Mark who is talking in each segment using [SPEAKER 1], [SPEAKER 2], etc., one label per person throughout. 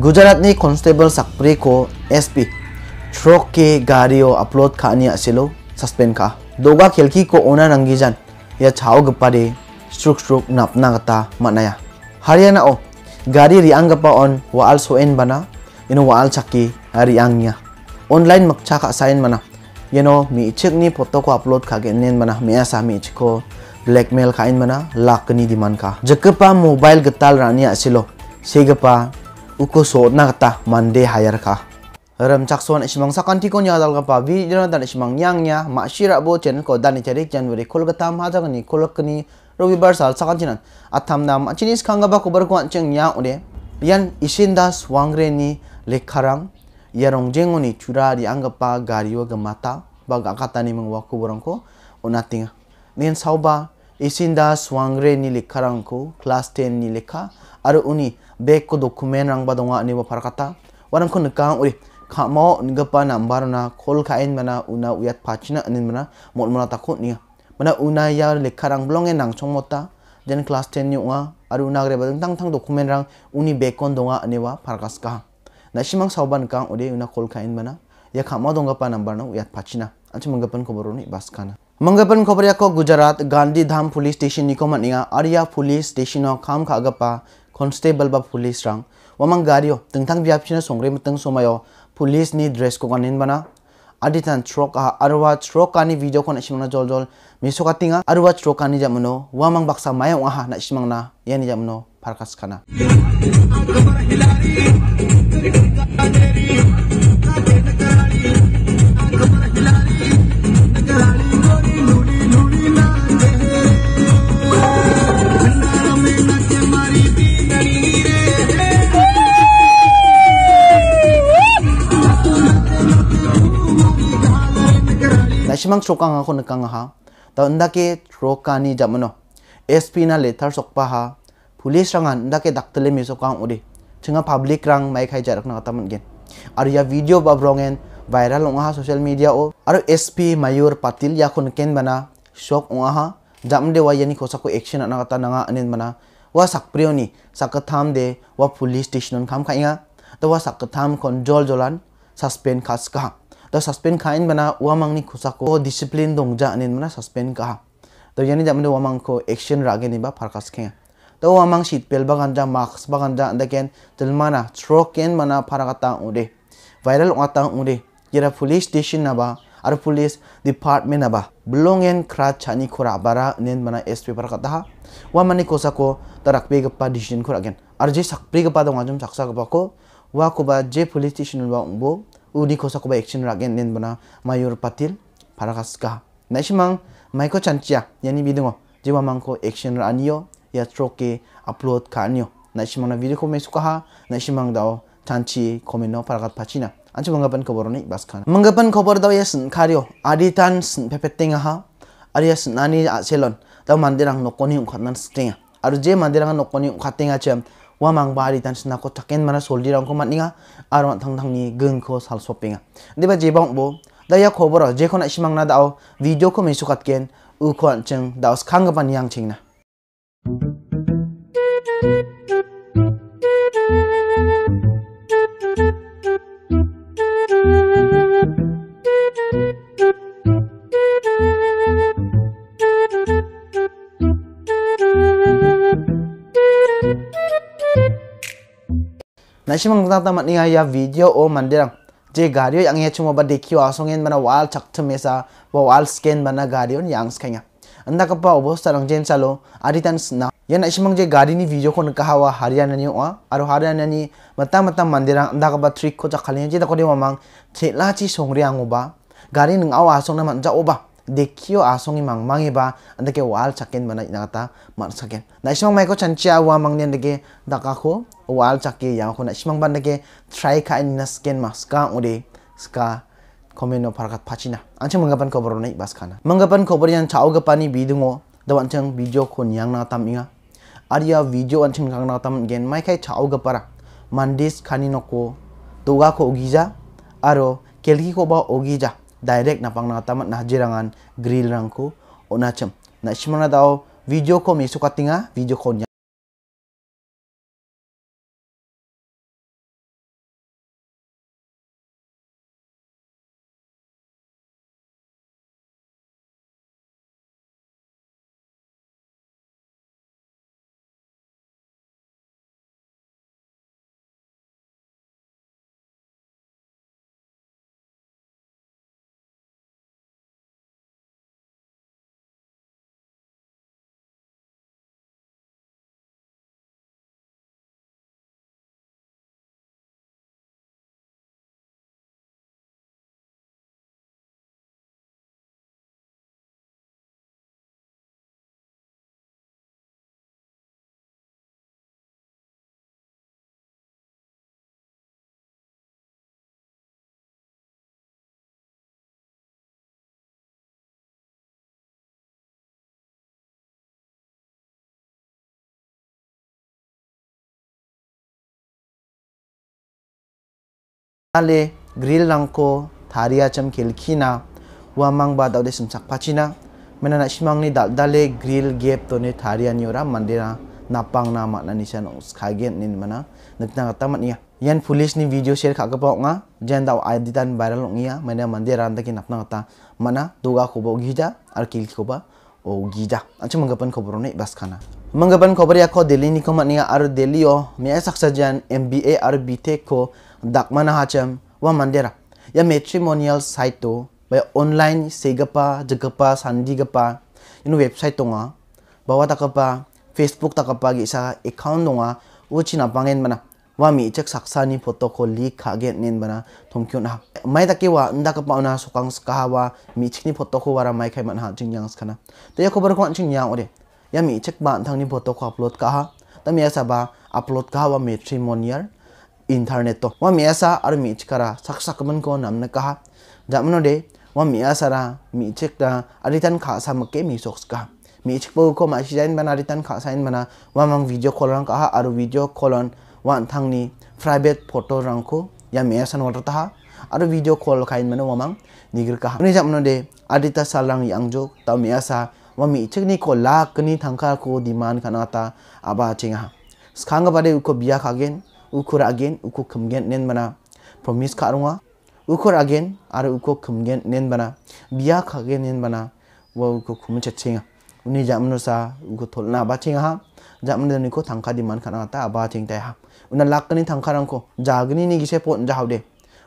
[SPEAKER 1] Gujarat ni constable sakpri ko SP truck ke gari o upload ka ni asilo suspend ka doga khelki ko ona nangi jan ya chau gpare struk struk napna gata Hari haryana o gari ri angpa on wa also en bana you know wal chaki ari angya online makcha ka sign mana you know mi ichek ni photo ko upload kha gen mana mi asa mi ichko blackmail kain in mana lakni diman ka pa mobile getal rani asilo pa uko so nakta mande hayar ka. Rem chakson ismang sakan tikon ya dal pa vi jana dan ismang yang nya mak shira bo chen ko dan chari jan wuri kol gatam ni kolok ni robi barsal sakan chinan atam nam chinis khanga ba kubar ko cheng nya ode yan isindas wangre ni lekarang yarong jengo anga cura di ga mata gemata baga kata ni mengwaku ko unatinga nen sauba isindas wangre ni lekharang ko class 10 ni lekha aru uni bag ko rang ba donga ani ba parakata warang ko nikang uri mo ngapa number na khol kain mana una uyat pachina anin mana mol mana takho ni mana una ya lekha rang blong e nang chong mota den class 10 ni unga aru una gre badang tang tang dokumen rang uni bag kon donga ani ba parakas ka na simang sauban kang uri una khol kain mana ya khamo donga pa number na uyat pachina anchi manggapan ko boroni baskana मंगपन खबरिया को Gujarat Gandhidham police station निकोमनिया आरिया police station खाम खागपा कॉन्स्टेबल बा पुलिस रंग वमंग गारियो तंगथांग बिहार संग्रे मतंग समयो पुलिस नि ड्रेस को गानिन बना आदितान ट्रोक आ अरवा ट्रोक कानी वीडियो को नशिमना जोल जोल मिसो कातिंगा अरवा ट्रोक कानी जामनो वमंग बक्सा माय वहा नशिमंगना यानी जामनो फरकस खाना इसमें सोका हा को नंग हा तो अंदाके रोका नि जमनो एसपी ना लेटर सोकपा हा पुलिस रंग अंदाके डाक्टले मि सोका उरे छंगा पब्लिक रंग माइ खाइ जा और तमन या वीडियो बब रोंगेन वायरल ओहा सोशल मीडिया ओ एस पी मयूर पाटिल या खुन केन बना शोक ओहा जम दे वा यानी खोसा को एक्शन अनगा ता नंगा अनिन बना वह सखप्रियोनी सखथाम दे वा पुलिस स्टेशन खाम खाइगा तो वा सखथाम कंट्रोल जोलान सस्पेंड खास का तो सस्पेंड खाइन बना वा मंगनी खुसाको डिसिप्लिन दंगजा अनिन बना सस्पेंड का तो यानी जब वा मंग को एक्शन रागे बा फरकास खें तो वा मंग शीत पेल बगंजा मार्क्स बगंजा अंदकेन तिलमाना स्ट्रोक केन बना फरकता उडे वायरल वाता उडे येरा पुलिस स्टेशन नबा और पुलिस डिपार्टमेंट नबा ब्लोंग एन खरा छानी खुरा बारा नेन बना एस पेपर कता वा मनी कोसा को तरकपे गप्पा डिसीजन खुरागेन और जे सकपे गप्पा दंगा जम सकसा गप्पा को वा को जे पुलिस स्टेशन बा उंबो uni kuba koba action ragen nen bana mayur patil paragaska ka naishimang maiko chanchia yani bidungo jiwa mangko action ra ya troke upload ka anio naishimang na video ko suka ha naishimang dao chanchi komeno paragat pachina anchi manggapan kobor ni baskan manggapan bor dao yasin kario aditan sin pepetenga ha arias nani selon dao mandirang nokoni nan stinga aru je mandirang nokoni ukhatinga chem wa mang bari tan sna ko taken mana soldi rang ko matninga aro thang thang ni gung ko sal shopping deba jebang bo daya k o b o r je khona simang na dao video ko me sukat ken u khon cheng daos khang ban yang chingna Thank you. na mang tang tang matni ya video o mandirang je gario yang ye cuma ba dekio asong mana wal cak temesa, ba wal scan mana gario yang skanya anda kapa obos tarang jen salo tan sna ya sih mang je gari ni video kon kaha wa haryana ni wa aro harian ni mata mata mandirang anda kapa trick ko chakhalian je ta kodi de mamang la chi songri angoba gari ning awa asong na manja oba dekio asongi mang mangi ba ke wal chaken mana inagata man sakin na mang mai ko cincia wa mang ni andake dakako wal chaki yang aku simang ban dake try ka in na scan ma ska ode ska komen no pachina anche manggapan khobor nei bas khana manggapan khobor yang chao ga pani bidungo dawan chang video kon yang na tam inga aria video anching kang na tam gen mai kai chao ga para mandis khani no ko doga ko ogija aro kelki ko ba ogija direct pang na tam na jirangan grill rangku onachem na simana dao video ko mesukatinga video ko ale grill langko tharia cham kelkhina wa mang ba dawde sumsak pachina menana simangni dal dale grill gap to ne tharia mandira napang na ma na nisan os nin mana nakna tamat man ya. yan police ni video share kaka pa nga jan daw aiditan viral ngia mena mandira ran taki napna mana duga khobo gija ar kil o gija anchi manggapan khobor nei bas khana manggapan khobor ya kho delhi ni koma ni ya, ar delhi o me ya, saksa jan mba ar bite ko dakmana hacham wa mandera ya matrimonial site to ba ya, online segapa jagapa sandi gapa inu website tonga bawa takapa facebook takapa gi sa account tonga uchi na bangen mana वामी इचेक साक्सा नि फोटो को लीक खागे नेन बना थुम क्यों ना मै तक वा अंदा का पाउना सुकांग कहावा मिचिक नि फोटो को वारा मै खै मना जिंग यांग खना तो ये खबर को अनचिंग यांग ओरे या मी इचेक बा थांग फोटो को अपलोड कहा तम या सबा अपलोड कहावा मैट्रिमोनियल इंटरनेट तो वा मी ऐसा अर मिच करा सक्सक मन को नाम ने कहा जमनो दे वा मी ऐसा रा मी इचेक ता अरितन खा समके मी सोक्स का मी इचेक बको मा सिजाइन बना अरितन खा साइन बना वा मंग वीडियो कॉल रंग कहा अर video call wan thang ni private photo rang ko ya me san water ta video call kain mana wamang nigir ka Ini jam nande adita salang yang jo ta me wami wami ni ko lak ni thangka ko diman khana ta aba chinga ha ba de uko biya khagen ukur again uko kemgen nen mana promise ka runga ukur again aru uko kemgen nen mana biya khagen nen mana wa uko khumun chachinga uni jam sa uko tholna ba chinga ha jamno ni ko thangka diman khana ta aba chingtai ya ha उन्हें लाकनी रंग को जागनी नहीं किसे पोन जाओ दे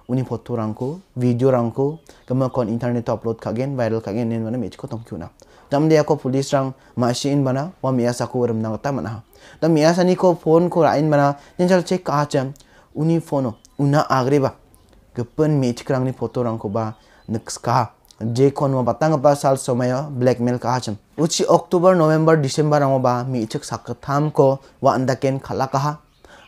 [SPEAKER 1] उन्हें रंग को वीडियो रंको कमर कौन इंटरनेट अपलोड कर गेन वायरल कर गेन इन्होंने मेज को तो क्यों ना तम दे आपको पुलिस रंग मार्शी इन बना वह मियास आपको वर्म नगता मना तम मियास नहीं को फोन को राइन बना जिन चल चेक कहाँ चम उन्हें फोनो उन्हें आग्रे बा गप्पन मेज करांगने फोटो रंग को बा नक्स कहा जे कौन वह बतांग बा साल समय ब्लैकमेल कहाँ चम उसी अक्टूबर नवंबर दिसंबर रंगो बा मेज चक सकत को वह अंदर खला कहा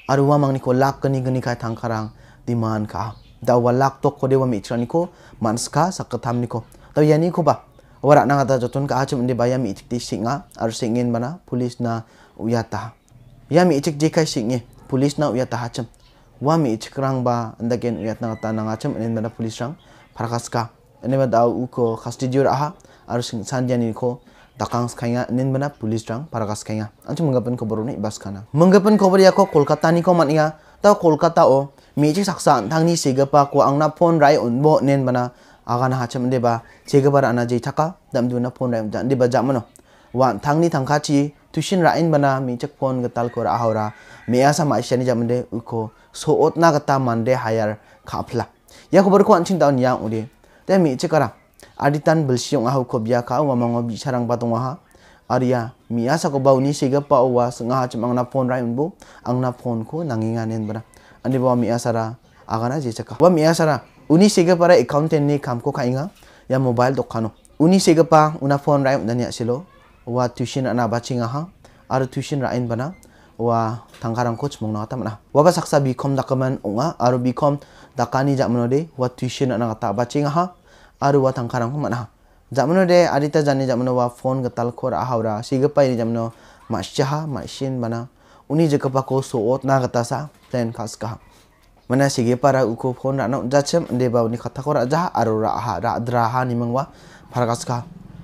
[SPEAKER 1] aruwa mang niko lak kani gani kai tangkarang man ka dawa lak tok kode wa mitra niko manska sakatam niko tau yani ko ba wara na ngata jotun ka achum ndi bayam itik ti singa ar singin bana pulis na uyata yami itik di kai singe pulis na uyata hachum wa mi itik rang ba ndagen uyat na ngata na ngachum nen bana pulis rang parakaska ene ba daw uko khastidiur aha ar sing sanjani niko takang skanya nin mana polis jang kas kanya anjo menggapan kobar ne ibas kana menggapan kobar ya ko kolkata ni koman ya? tau kolkata o meji saksa tangni pa ko angna pon rai unbo nen aga agana hacham sega bar ana jei thaka damduna pon rai jan deba jamano wan tangni tangkachi tuition rain bana mijak phone gatal kor ahora mea sama jam de uko so ta gata mande hayar khapla ya kobar ko anchin down yang ude te mijak kara Aditan belsiung ahu ko biaka wa mangobi sarang patung waha. Arya, miasa ko bau ni sega pa sanga sengaha cemang na phone rai unbu, ang na phone ko nanginganen bra. Andi bawa miasa ra, agana je caka. Wa miasa ra, uni sega para accountant ni kam ko kainga, ya mobile dokano. Uni sega pa una phone rai undani asilo, ya wa tuition ana bacing aha, aru tuition rain bana, wa tangkarang coach mong nata mana waba saksa bikom dakaman unga aru bikom dakani jak menode wa tuition ana kata bacing ha आरुवा थांखारां खमना जामनो दे आरिता जानि जामनो वा फोन गताल खोर आहावरा सिगपाइनि जामनो माशिहा माशिन बना उनि सो सोओत ना गतासा प्लेन खास का मना सिगेपारा उको फोन रानो जाछम देबावनि खथा खोर आजा आरो राहा राद्राहा निमंगवा फारगास का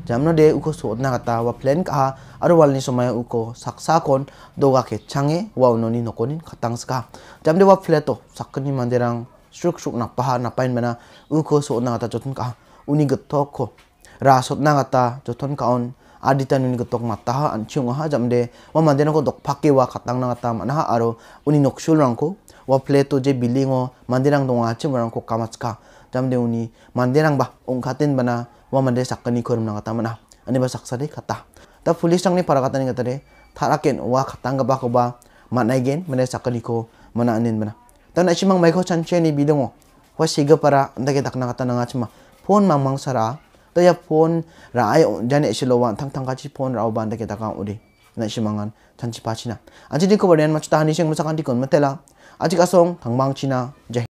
[SPEAKER 1] जामनो दे उको सोओत ना गता वा प्लेन का आरो वालनि समय उको साक्सा कोन दोगा के छांगे वा उनोनि नकोनि खतांगस का जामदे वा फ्लेटो सक्कनि मानदेरां सुख सुख ना पहा ना पाइन मना उको सोओत ना गता जतन का uni getok rasot na kata joton kaon aditan uni getok mataha ha anchiung ha jamde wa mandena ko dok wa katang na kata mana ha aro uni nokshul rang ko wa pleto je bilingo mandirang dong achim rang ko kamatska jamde uni mandirang ba ongkhaten bana wa mande sakani korum na kata mana ani ba saksade kata ta police ni para kata ni de, re tharaken wa katang ga ba ko ba manai gen mane sakani ko mana anin bana ta na chimang mai ko chanche ni bidongo wa siga para andake dakna kata na ngachma phone mang mang sara to ya phone ra ai jane shilo wan thang thang ka chi phone rao ban da ke taka uri na shi mangan chan chi pa china anji ni ko ba ren ma chta ni kan ka song thang mang china